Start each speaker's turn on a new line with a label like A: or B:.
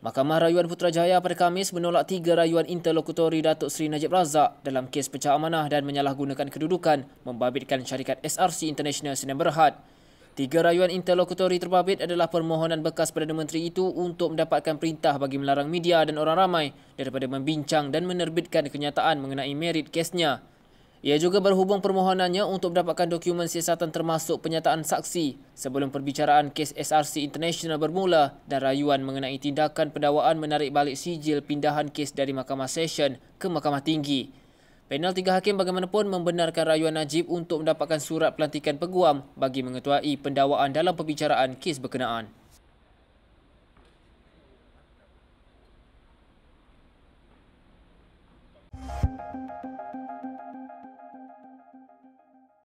A: Mahkamah Rayuan Putrajaya pada Khamis menolak tiga rayuan interlokutori Datuk Seri Najib Razak dalam kes pecah amanah dan menyalahgunakan kedudukan membabitkan syarikat SRC International Sdn Berhad. Tiga rayuan interlokutori terbabit adalah permohonan bekas Perdana Menteri itu untuk mendapatkan perintah bagi melarang media dan orang ramai daripada membincang dan menerbitkan kenyataan mengenai merit kesnya. Ia juga berhubung permohonannya untuk mendapatkan dokumen siasatan termasuk penyataan saksi sebelum perbicaraan kes SRC International bermula dan rayuan mengenai tindakan pendawaan menarik balik sijil pindahan kes dari Mahkamah Session ke Mahkamah Tinggi. Panel tiga hakim bagaimanapun membenarkan rayuan Najib untuk mendapatkan surat pelantikan peguam bagi mengetuai pendawaan dalam perbicaraan kes berkenaan.